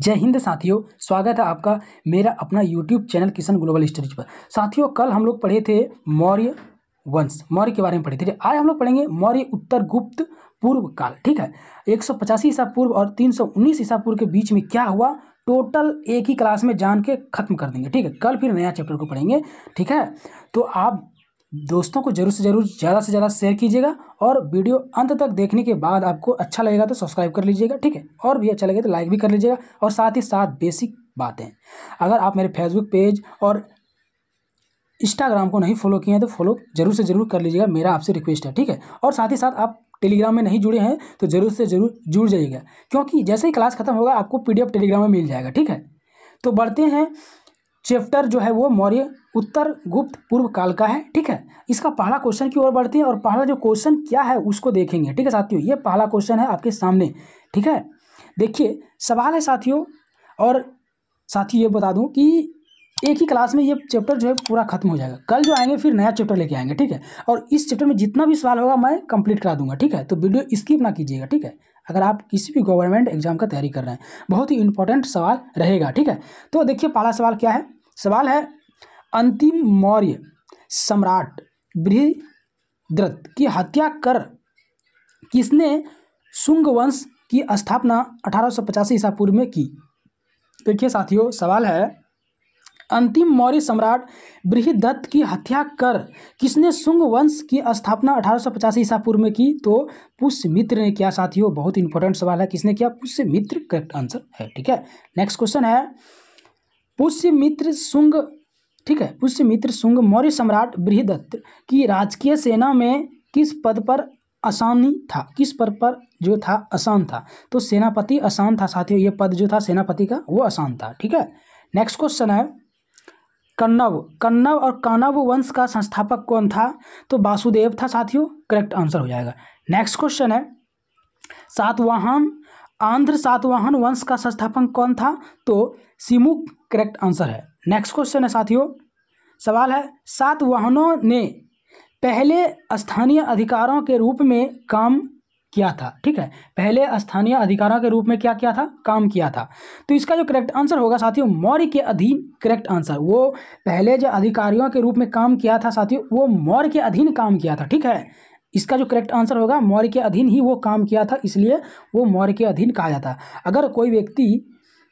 जय हिंद साथियों स्वागत है आपका मेरा अपना YouTube channel Kishan global studies पर साथियों कल हम लोग पढ़े थे मौर्य वंश मौर्य के बारे में पढ़े थे आज हम लोग पढ़ेंगे मौर्य उत्तर गुप्त पूर्व काल ठीक है एक सौ पचासी ईसा पूर्व और तीन सौ उन्नीस ईसा पूर्व के बीच में क्या हुआ टोटल एक ही क्लास में जान के खत्म कर देंगे ठीक है कल फिर नया चैप्टर को पढ़ेंगे ठीक है तो आप दोस्तों को जरूर से ज़रूर ज़्यादा से ज़्यादा शेयर कीजिएगा और वीडियो अंत तक देखने के बाद आपको अच्छा लगेगा तो सब्सक्राइब कर लीजिएगा ठीक है और भी अच्छा लगेगा तो लाइक भी कर लीजिएगा और साथ ही साथ बेसिक बातें अगर आप मेरे फेसबुक पेज और इंस्टाग्राम को नहीं फॉलो किए हैं तो फॉलो जरूर से ज़रूर कर लीजिएगा मेरा आपसे रिक्वेस्ट है ठीक है और साथ ही साथ आप टेलीग्राम में नहीं जुड़े हैं तो ज़रूर से ज़रूर जुड़ जाइएगा क्योंकि जैसे ही क्लास खत्म होगा आपको पीडीएफ टेलीग्राम में मिल जाएगा ठीक है तो बढ़ते हैं चैप्टर जो है वो मौर्य उत्तर गुप्त पूर्व काल का है ठीक है इसका पहला क्वेश्चन की ओर बढ़ते हैं और पहला जो क्वेश्चन क्या है उसको देखेंगे ठीक है साथियों ये पहला क्वेश्चन है आपके सामने ठीक है देखिए सवाल है साथियों और साथियों ये बता दूं कि एक ही क्लास में ये चैप्टर जो है पूरा खत्म हो जाएगा कल जो आएंगे फिर नया चैप्टर लेके आएंगे ठीक है और इस चैप्टर में जितना भी सवाल होगा मैं कंप्लीट करा दूंगा ठीक है तो वीडियो स्किप ना कीजिएगा ठीक है अगर आप किसी भी गवर्नमेंट एग्जाम का तैयारी कर रहे हैं बहुत ही इंपॉर्टेंट सवाल रहेगा ठीक है तो देखिए पहला सवाल क्या है सवाल है अंतिम मौर्य सम्राट बृहद्रथ की हत्या कर किसने शुंग वंश की स्थापना अठारह सौ पचासी ईसा पूर्व में की देखिए साथियों सवाल है अंतिम मौर्य सम्राट बृहदत्त की हत्या कर किसने शुंग वंश की स्थापना अठारह ईसा पूर्व में की तो पुष्यमित्र ने किया साथियों बहुत इंपॉर्टेंट सवाल है किसने किया पुष्यमित्र करेक्ट आंसर है ठीक है नेक्स्ट क्वेश्चन है पुष्यमित्र शुंग ठीक है पुष्यमित्र शुंग मौर्य सम्राट बृहदत्त की राजकीय सेना में किस पद पर आसानी था किस पद पर जो था आसान था तो सेनापति आसान था साथियों ये पद जो था सेनापति का वो आसान था ठीक है नेक्स्ट क्वेश्चन है कन्नव कन्नव और कानव वंश का संस्थापक कौन था तो वासुदेव था साथियों करेक्ट आंसर हो जाएगा नेक्स्ट क्वेश्चन है सातवाहन आंध्र सातवाहन वंश का संस्थापक कौन था तो सिमुक करेक्ट आंसर है नेक्स्ट क्वेश्चन है साथियों सवाल है सातवाहनों ने पहले स्थानीय अधिकारों के रूप में काम किया था ठीक है पहले स्थानीय अधिकारों के रूप में क्या किया था काम किया था तो इसका जो करेक्ट आंसर होगा साथियों मौर्य के अधीन करेक्ट आंसर वो पहले जो अधिकारियों के रूप में काम किया था साथियों वो मौर्य के अधीन काम किया था ठीक है इसका जो करेक्ट आंसर होगा मौर्य के अधीन ही वो काम किया था इसलिए वो मौर्य के अधीन कहा जाता अगर कोई व्यक्ति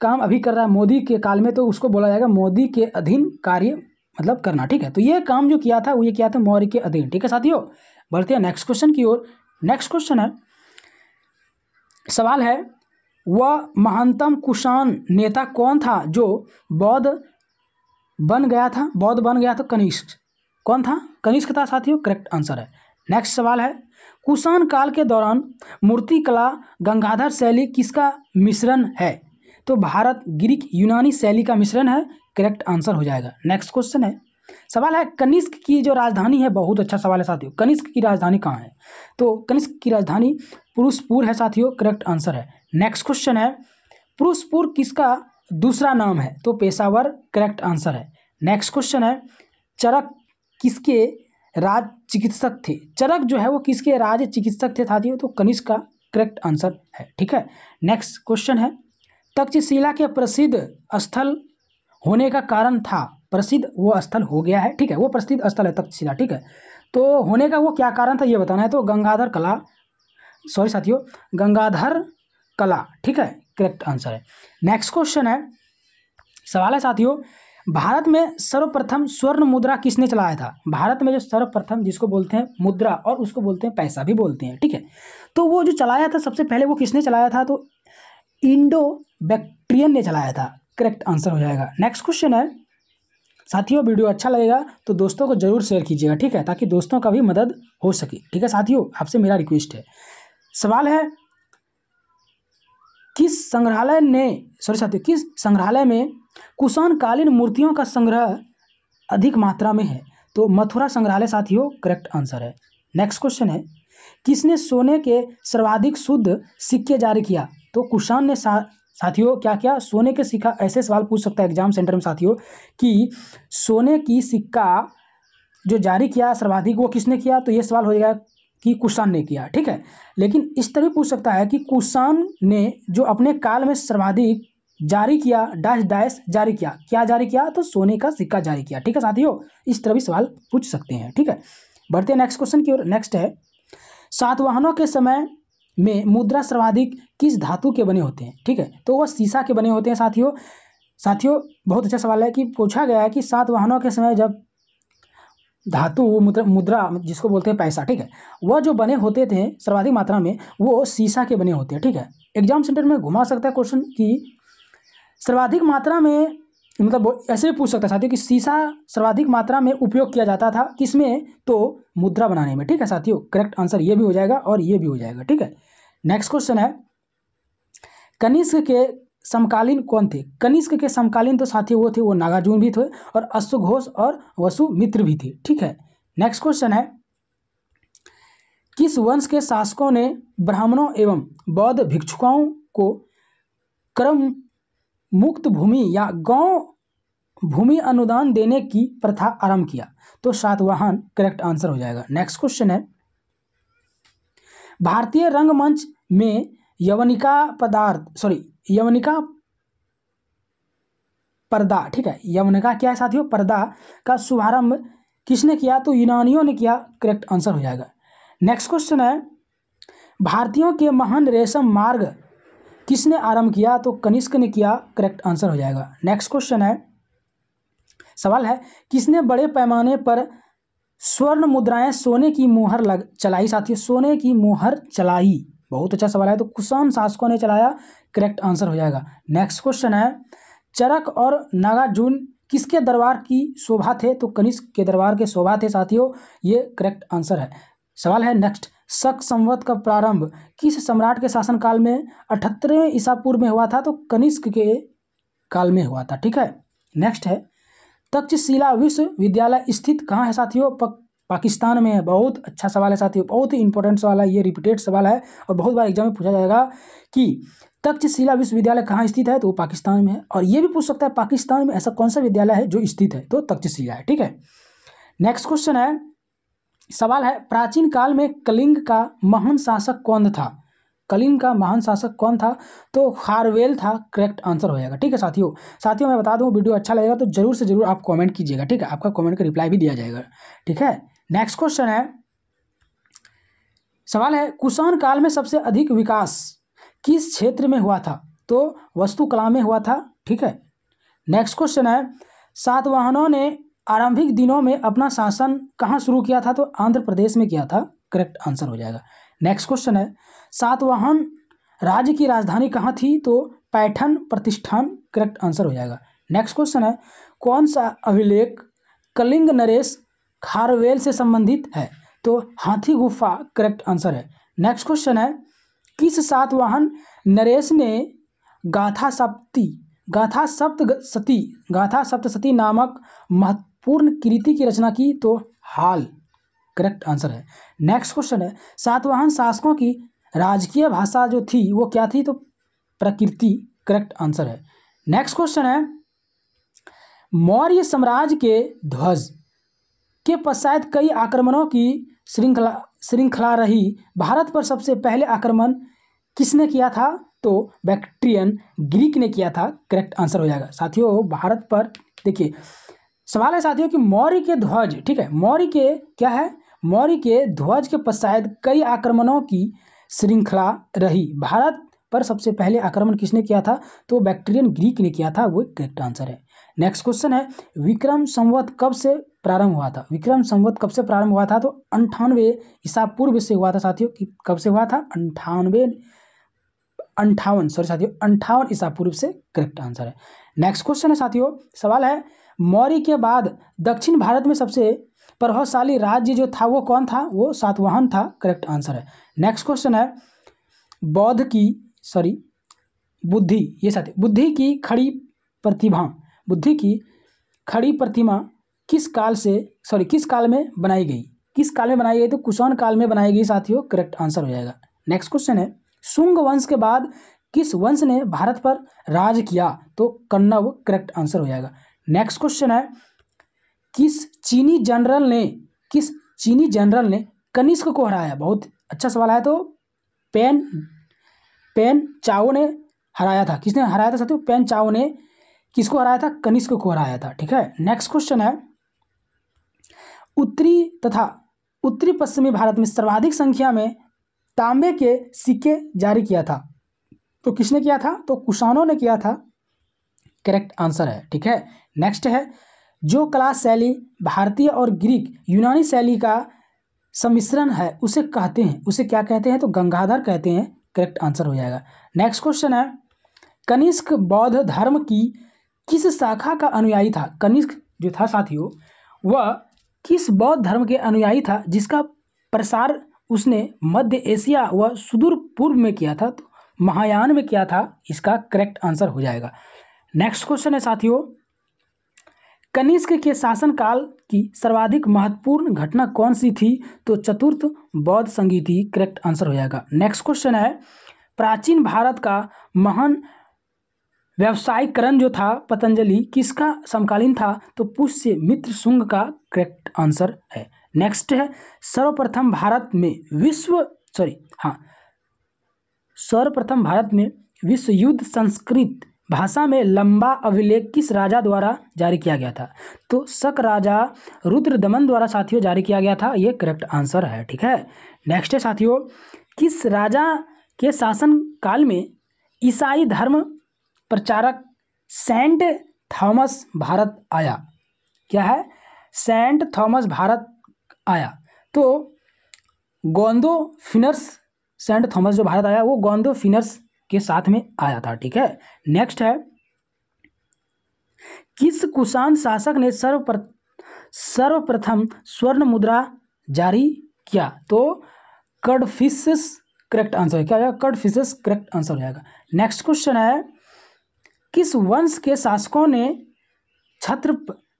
काम अभी कर रहा है मोदी के काल में तो उसको बोला जाएगा मोदी के अधीन कार्य मतलब करना ठीक है तो ये काम जो किया था वो ये किया था मौर्य के अधीन ठीक है साथियों बढ़ते हैं नेक्स्ट क्वेश्चन की ओर नेक्स्ट क्वेश्चन है सवाल है वह महानतम कुषाण नेता कौन था जो बौद्ध बन गया था बौद्ध बन गया था कनिष्क कौन था कनिष्क था साथियों करेक्ट आंसर है नेक्स्ट सवाल है कुषाण काल के दौरान मूर्तिकला गंगाधर शैली किसका मिश्रण है तो भारत ग्रीक यूनानी शैली का मिश्रण है करेक्ट आंसर हो जाएगा नेक्स्ट क्वेश्चन है सवाल है कनिष्क की जो राजधानी है बहुत अच्छा सवाल है साथियों कनिष्क की राजधानी कहाँ है तो कनिष्क की राजधानी पुरुषपुर है साथियों करेक्ट आंसर है नेक्स्ट क्वेश्चन है पुरुषपुर किसका दूसरा नाम है तो पेशावर करेक्ट आंसर है नेक्स्ट क्वेश्चन है चरक किसके राज चिकित्सक थे चरक जो है वो किसके राज चिकित्सक थे साथियों तो कनिष्क का करेक्ट आंसर है ठीक है नेक्स्ट क्वेश्चन है तक्षशिला के प्रसिद्ध स्थल होने का कारण था प्रसिद्ध वो स्थल हो गया है ठीक है वो प्रसिद्ध स्थल है तक्षशिला ठीक है तो होने का वो क्या कारण था ये बताना है तो गंगाधर कला सॉरी साथियों गंगाधर कला ठीक है करेक्ट आंसर है नेक्स्ट क्वेश्चन है सवाल है साथियों भारत में सर्वप्रथम स्वर्ण मुद्रा किसने चलाया था भारत में जो सर्वप्रथम जिसको बोलते हैं मुद्रा और उसको बोलते हैं पैसा भी बोलते हैं ठीक है तो वो जो चलाया था सबसे पहले वो किसने चलाया था तो इंडो बैक्ट्रियन ने चलाया था करेक्ट आंसर हो जाएगा नेक्स्ट क्वेश्चन है साथियों वीडियो अच्छा लगेगा तो दोस्तों को जरूर शेयर कीजिएगा ठीक है ताकि दोस्तों का भी मदद हो सके ठीक है साथियों आपसे मेरा रिक्वेस्ट है सवाल है किस संग्रहालय ने सॉरी साथियों किस संग्रहालय में कुषाणकालीन मूर्तियों का संग्रह अधिक मात्रा में है तो मथुरा संग्रहालय साथियों करेक्ट आंसर है नेक्स्ट क्वेश्चन है किसने सोने के सर्वाधिक शुद्ध सिक्के जारी किया तो कुषाण ने सा, साथियों क्या क्या सोने के सिक्का ऐसे सवाल पूछ सकता है एग्जाम सेंटर में साथियों कि सोने की सिक्का जो जारी किया सर्वाधिक वो किसने किया तो ये सवाल हो जाएगा कि कुषाण ने किया ठीक है लेकिन इस तरह पूछ सकता है कि कुषाण ने जो अपने काल में सर्वाधिक जारी किया डैश डैश जारी किया क्या जारी किया तो सोने का सिक्का जारी किया ठीक है साथियों इस तरह भी सवाल पूछ सकते हैं ठीक है बढ़ते हैं नेक्स्ट क्वेश्चन की ओर नेक्स्ट है सातवाहनों के समय में मुद्रा सर्वाधिक किस धातु के बने होते हैं ठीक है तो वह शीशा के बने होते हैं साथियों साथियों बहुत अच्छा सवाल है कि पूछा गया है कि सात वाहनों के समय जब धातु मुद्रा मुद्रा जिसको बोलते हैं पैसा ठीक है वह जो बने होते थे सर्वाधिक मात्रा में वो शीशा के बने होते हैं ठीक है एग्जाम सेंटर में घुमा सकता है क्वेश्चन कि सर्वाधिक मात्रा में मतलब ऐसे भी पूछ सकता है साथियों कि शीशा सर्वाधिक मात्रा में उपयोग किया जाता था किसमें तो मुद्रा बनाने में ठीक है साथियों करेक्ट आंसर ये भी हो जाएगा और ये भी हो जाएगा ठीक है नेक्स्ट क्वेश्चन है कनिष्क के समकालीन कौन थे कनिष्क के समकालीन तो साथी वो थे वो नागार्जुन भी थे और अश्वघोष और वसु मित्र भी थे ठीक है नेक्स्ट क्वेश्चन है किस वंश के शासकों ने ब्राह्मणों एवं बौद्ध भिक्षुकाओं को क्रम मुक्त भूमि या गांव भूमि अनुदान देने की प्रथा आरंभ किया तो सातवाहन करेक्ट आंसर हो जाएगा नेक्स्ट क्वेश्चन है भारतीय रंगमंच में यवनिका पदार्थ सॉरी यवनिका पर्दा ठीक है यवनिका क्या है साथियों पर्दा का शुभारंभ किसने किया तो यूनानियों ने किया करेक्ट आंसर हो जाएगा नेक्स्ट क्वेश्चन है भारतीयों के महान रेशम मार्ग किसने आरंभ किया तो कनिष्क ने किया करेक्ट आंसर हो जाएगा नेक्स्ट क्वेश्चन है सवाल है किसने बड़े पैमाने पर स्वर्ण मुद्राएं सोने की मोहर लग चलाई साथियों सोने की मोहर चलाई बहुत अच्छा सवाल है तो कुषाण शासकों ने चलाया करेक्ट आंसर हो जाएगा नेक्स्ट क्वेश्चन है चरक और नागार्जुन किसके दरबार की शोभा थे तो कनिष्क के दरबार के शोभा थे साथियों ये करेक्ट आंसर है सवाल है नेक्स्ट शक संवत का प्रारंभ किस सम्राट के शासनकाल में अठहत्तरवें ईसा पूर्व में हुआ था तो कनिष्क के काल में हुआ था ठीक है नेक्स्ट है तक्षशिला विश्वविद्यालय स्थित कहाँ है साथियों पाकिस्तान में है बहुत अच्छा सवाल है साथियों बहुत ही इंपॉर्टेंट सवाल है ये रिपीटेड सवाल है और बहुत बार एग्जाम में पूछा जाएगा कि तक्षशिला विश्वविद्यालय कहाँ स्थित है तो वो पाकिस्तान में है और ये भी पूछ सकता है पाकिस्तान में ऐसा कौन सा विद्यालय है जो स्थित है तो तक्षशिला है ठीक है नेक्स्ट क्वेश्चन है सवाल है प्राचीन काल में कलिंग का महान शासक कौन था कलिंग का महान शासक कौन था तो हारवेल था करेक्ट आंसर हो जाएगा ठीक है साथियों साथियों मैं बता दूं वीडियो अच्छा लगेगा तो जरूर से जरूर आप कमेंट कीजिएगा ठीक है आपका कमेंट का रिप्लाई भी दिया जाएगा ठीक है नेक्स्ट क्वेश्चन है सवाल है कुषाण काल में सबसे अधिक विकास किस क्षेत्र में हुआ था तो वस्तुकला में हुआ था ठीक है नेक्स्ट क्वेश्चन है सातवाहनों ने आरंभिक दिनों में अपना शासन कहाँ शुरू किया था तो आंध्र प्रदेश में किया था करेक्ट आंसर हो जाएगा नेक्स्ट क्वेश्चन है सातवाहन राज्य की राजधानी कहाँ थी तो पैठन प्रतिष्ठान करेक्ट आंसर हो जाएगा नेक्स्ट क्वेश्चन है कौन सा अभिलेख कलिंग नरेश खारवेल से संबंधित है तो हाथी गुफा करेक्ट आंसर है नेक्स्ट क्वेश्चन है किस सातवाहन नरेश ने गाथा सप्ती गाथा सप्त सती गाथा सती नामक महत्वपूर्ण कृति की रचना की तो हाल करेक्ट आंसर है नेक्स्ट क्वेश्चन है सातवाहन शासकों की राजकीय भाषा जो थी वो क्या थी तो प्रकृति करेक्ट आंसर है नेक्स्ट क्वेश्चन है मौर्य साम्राज्य के ध्वज के पश्चात कई आक्रमणों की श्रृंखला श्रृंखला रही भारत पर सबसे पहले आक्रमण किसने किया था तो बैक्ट्रियन ग्रीक ने किया था करेक्ट आंसर हो जाएगा साथियों भारत पर देखिए सवाल है साथियों कि मौर्य के ध्वज ठीक है मौर्य के क्या है मौर्य के ध्वज के पश्चात कई आक्रमणों की श्रृंखला रही भारत पर सबसे पहले आक्रमण किसने किया था तो बैक्टीरियन ग्रीक ने किया था वो करेक्ट आंसर है नेक्स्ट क्वेश्चन है विक्रम संवत कब से प्रारंभ हुआ था विक्रम संवत कब से प्रारंभ हुआ था तो अंठानवे ईसा पूर्व से हुआ था साथियों कि कब से हुआ था अंठानवे अंठावन सॉरी साथियों अंठावन ईसा पूर्व से करेक्ट आंसर है नेक्स्ट क्वेश्चन है साथियों सवाल है मौर्य के बाद दक्षिण भारत में सबसे प्रभावशाली राज्य जो था वो कौन था वो सातवाहन था करेक्ट आंसर है नेक्स्ट क्वेश्चन है बौद्ध की सॉरी बुद्धि ये साथी बुद्धि की खड़ी प्रतिभा बुद्धि की खड़ी प्रतिमा किस काल से सॉरी किस काल में बनाई गई किस काल में बनाई गई तो कुशाण काल में बनाई गई साथियों करेक्ट आंसर हो जाएगा नेक्स्ट क्वेश्चन है शुंग वंश के बाद किस वंश ने भारत पर राज किया तो कन्नव करेक्ट आंसर हो जाएगा नेक्स्ट क्वेश्चन है किस चीनी जनरल ने किस चीनी जनरल ने कनिष्क को हराया बहुत अच्छा सवाल है तो पेन पेन चाओ ने हराया था किसने हराया था साथियों पेन चाओ ने किसको हराया था कनिष्क को हराया था ठीक है नेक्स्ट क्वेश्चन है उत्तरी तथा उत्तरी पश्चिमी भारत में सर्वाधिक संख्या में तांबे के सिक्के जारी किया था तो किसने किया था तो कुशानों ने किया था करेक्ट आंसर है ठीक है नेक्स्ट है जो कला शैली भारतीय और ग्रीक यूनानी शैली का सम्मिश्रण है उसे कहते हैं उसे क्या कहते हैं तो गंगाधर कहते हैं करेक्ट आंसर हो जाएगा नेक्स्ट क्वेश्चन है कनिष्क बौद्ध धर्म की किस शाखा का अनुयायी था कनिष्क जो था साथियों वह किस बौद्ध धर्म के अनुयायी था जिसका प्रसार उसने मध्य एशिया व सुदूर पूर्व में किया था तो महायान में किया था इसका करेक्ट आंसर हो जाएगा नेक्स्ट क्वेश्चन है साथियों कनिष्क के शासनकाल की सर्वाधिक महत्वपूर्ण घटना कौन सी थी तो चतुर्थ बौद्ध संगीत ही करेक्ट आंसर हो जाएगा नेक्स्ट क्वेश्चन है प्राचीन भारत का महान व्यवसायीकरण जो था पतंजलि किसका समकालीन था तो पुष्य मित्र शुंग का करेक्ट आंसर है नेक्स्ट है सर्वप्रथम भारत में विश्व सॉरी हाँ सर्वप्रथम भारत में विश्व युद्ध संस्कृत भाषा में लंबा अभिलेख किस राजा द्वारा जारी किया गया था तो शक राजा रुद्र दमन द्वारा साथियों जारी किया गया था ये करेक्ट आंसर है ठीक है नेक्स्ट है साथियों किस राजा के शासन काल में ईसाई धर्म प्रचारक सेंट थॉमस भारत आया क्या है सेंट थॉमस भारत आया तो गोंदो फिनर्स सेंट थॉमस जो भारत आया वो गोंदो फिनर्स के साथ में आया था ठीक है नेक्स्ट है किस कुशान शासक ने सर्वप्र सर्वप्रथम स्वर्ण मुद्रा जारी किया तो कडफिशस करेक्ट आंसर क्या होगा कडफिशस करेक्ट आंसर हो जाएगा नेक्स्ट क्वेश्चन है किस वंश के शासकों ने छत्र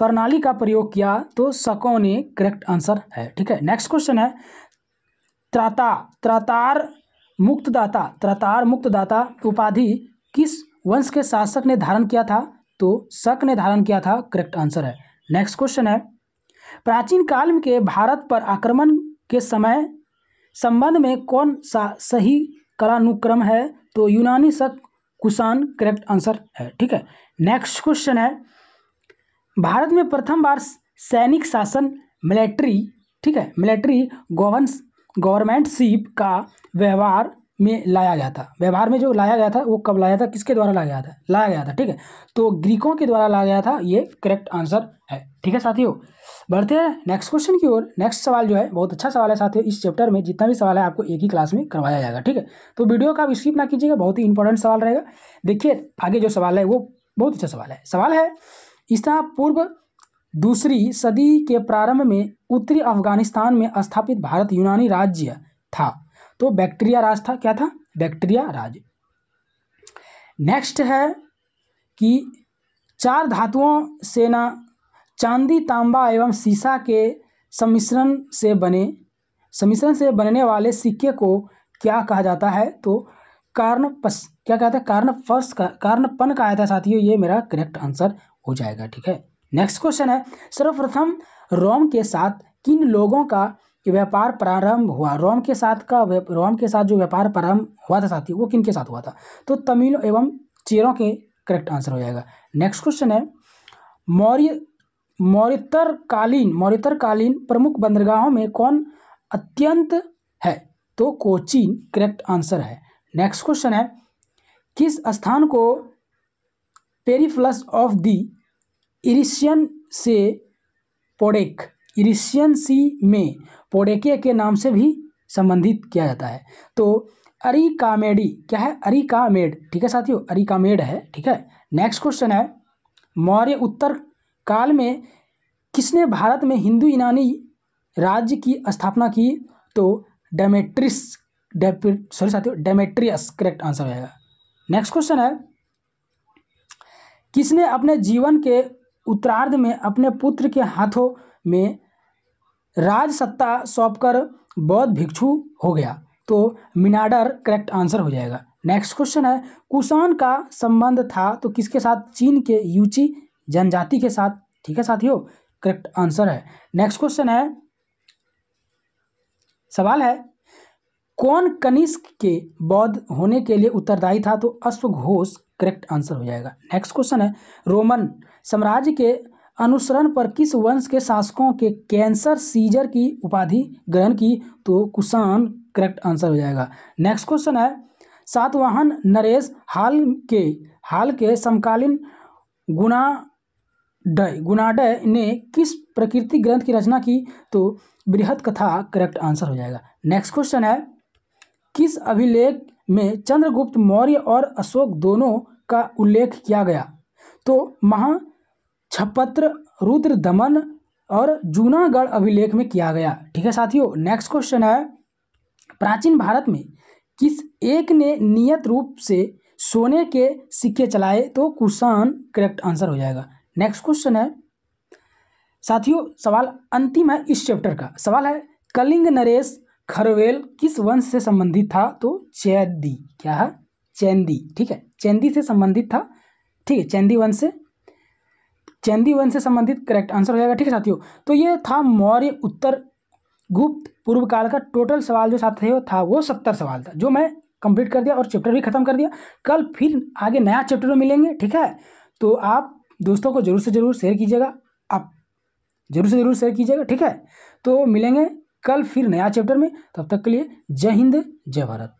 प्रणाली का प्रयोग किया तो सको ने करेक्ट आंसर है ठीक है नेक्स्ट क्वेश्चन है त्राता त्रातार मुक्तदाता त्रातार मुक्तदाता उपाधि किस वंश के शासक ने धारण किया था तो शक ने धारण किया था करेक्ट आंसर है नेक्स्ट क्वेश्चन है प्राचीन काल के भारत पर आक्रमण के समय संबंध में कौन सा सही कलानुक्रम है तो यूनानी शक कुशान करेक्ट आंसर है ठीक है नेक्स्ट क्वेश्चन है भारत में प्रथम बार सैनिक शासन मिलिट्री ठीक है मिलिट्री गवर्नमेंट गवर्नमेंटशिप का व्यवहार में लाया गया था व्यवहार में जो लाया गया था वो कब लाया था किसके द्वारा लाया गया था लाया गया था ठीक है तो ग्रीकों के द्वारा लाया गया था ये करेक्ट आंसर है ठीक है साथियों बढ़ते हैं नेक्स्ट क्वेश्चन की ओर नेक्स्ट सवाल जो है बहुत अच्छा सवाल है साथियों इस चैप्टर में जितना भी सवाल है आपको एक ही क्लास में करवाया जाएगा ठीक है तो वीडियो का आप ना कीजिएगा बहुत ही इंपॉर्टेंट सवाल रहेगा देखिए आगे जो सवाल है वो बहुत अच्छा सवाल है सवाल है ईसा पूर्व दूसरी सदी के प्रारंभ में उत्तरी अफगानिस्तान में स्थापित भारत यूनानी राज्य था तो बैक्टीरिया राज था क्या था बैक्टीरिया राज नेक्स्ट है कि चार धातुओं से ना चांदी तांबा एवं सीसा के सम्मिश्रण से बने सम्मिश्रण से बनने वाले सिक्के को क्या कहा जाता है तो पस क्या कहता है फर्स्ट का पन कहा जाता है साथियों ये मेरा करेक्ट आंसर हो जाएगा ठीक है नेक्स्ट क्वेश्चन है सर्वप्रथम रोम के साथ किन लोगों का व्यापार प्रारंभ हुआ रोम के साथ का रोम के साथ जो व्यापार प्रारंभ हुआ था साथी वो किन के साथ हुआ था तो तमिलों एवं चेरों के करेक्ट आंसर हो जाएगा नेक्स्ट क्वेश्चन है मौर्य मौर्यतरकालीन मौर्यतरकालीन प्रमुख बंदरगाहों में कौन अत्यंत है तो कोचीन करेक्ट आंसर है नेक्स्ट क्वेश्चन है किस स्थान को पेरीफ्लस ऑफ दी इरिशियन से पोडेक इरिशियन सी में पोडेके के नाम से भी संबंधित किया जाता है तो अरिकामेडी क्या है अरिकामेड ठीक है साथियों अरिकामेड है ठीक है नेक्स्ट क्वेश्चन है मौर्य उत्तर काल में किसने भारत में हिंदू यूनानी राज्य की स्थापना की तो डेमेट्रिस सॉरी साथियों डेमेट्रियस करेक्ट आंसर रहेगा नेक्स्ट क्वेश्चन है किसने अपने जीवन के उत्तरार्ध में अपने पुत्र के हाथों में राजसत्ता सौंपकर बौद्ध भिक्षु हो गया तो मिनाडर करेक्ट आंसर हो जाएगा नेक्स्ट क्वेश्चन है कुसान का संबंध था तो किसके साथ चीन के यूची जनजाति के साथ ठीक है साथियों करेक्ट आंसर है नेक्स्ट क्वेश्चन है सवाल है कौन कनिष्क के बौद्ध होने के लिए उत्तरदायी था तो अश्वघोष करेक्ट आंसर हो जाएगा नेक्स्ट क्वेश्चन है रोमन साम्राज्य के अनुसरण पर किस वंश के शासकों के कैंसर सीजर की उपाधि ग्रहण की तो कुशान करेक्ट आंसर हो जाएगा नेक्स्ट क्वेश्चन है सातवाहन नरेश हाल के हाल के समकालीन गुना डय गुनाडय ने किस प्रकृति ग्रंथ की रचना की तो बृहद कथा करेक्ट आंसर हो जाएगा नेक्स्ट क्वेश्चन है किस अभिलेख में चंद्रगुप्त मौर्य और अशोक दोनों का उल्लेख किया गया तो महा छपत्र रुद्र दमन और जूनागढ़ अभिलेख में किया गया ठीक है साथियों नेक्स्ट क्वेश्चन है प्राचीन भारत में किस एक ने नियत रूप से सोने के सिक्के चलाए तो कुशान करेक्ट आंसर हो जाएगा नेक्स्ट क्वेश्चन है साथियों सवाल अंतिम है इस चैप्टर का सवाल है कलिंग नरेश खरवेल किस वंश से संबंधित था तो चैदी क्या है चैंदी ठीक है चैंदी से संबंधित था ठीक है चैंदी वंश से चैंदी वंश से संबंधित करेक्ट आंसर हो जाएगा ठीक है साथियों तो ये था मौर्य उत्तर गुप्त पूर्व काल का टोटल सवाल जो साथियों था वो सत्तर सवाल था जो मैं कंप्लीट कर दिया और चैप्टर भी खत्म कर दिया कल फिर आगे नया चैप्टर में मिलेंगे ठीक है तो आप दोस्तों को जरूर से जरूर शेयर कीजिएगा आप जरूर से जरूर शेयर कीजिएगा ठीक है तो मिलेंगे कल फिर नया चैप्टर में तब तक के लिए जय हिंद जय भारत